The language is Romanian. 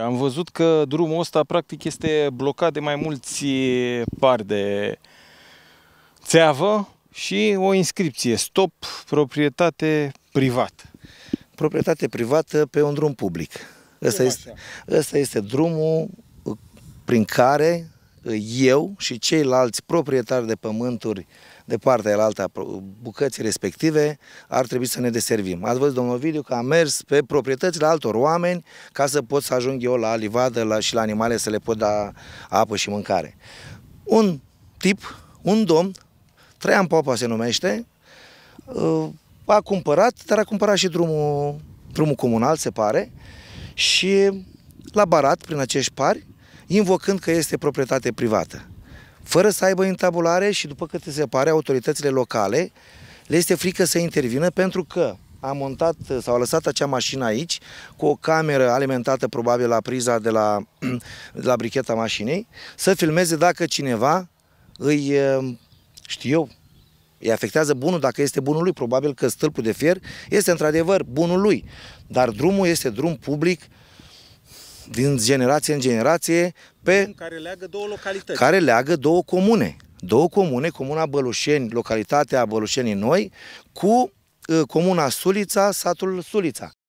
Am văzut că drumul ăsta practic este blocat de mai mulți pari de țeavă și o inscripție, stop, proprietate privat. Proprietate privată pe un drum public. Asta este, asta este drumul prin care eu și ceilalți proprietari de pământuri de partea alta bucății respective ar trebui să ne deservim. Ați văzut, domnul Ovidiu, că am mers pe proprietățile altor oameni ca să pot să ajung eu la livadă la, și la animale să le pot da apă și mâncare. Un tip, un domn, Traian Popa se numește, uh, a cumpărat, dar a cumpărat și drumul, drumul comunal, se pare, și la barat prin acești pari invocând că este proprietate privată, fără să aibă intabulare și după câte se pare, autoritățile locale le este frică să intervină pentru că a montat sau a lăsat acea mașină aici cu o cameră alimentată probabil la priza de la, de la bricheta mașinii să filmeze dacă cineva îi, uh, știu eu, îi afectează bunul dacă este bunul lui. Probabil că stâlpul de fier este într-adevăr bunul lui, dar drumul este drum public din generație în generație pe... care leagă două localități. Care leagă două comune. Două comune, comuna Bălușeni, localitatea Bălușenii Noi, cu uh, comuna Sulița, satul Sulița.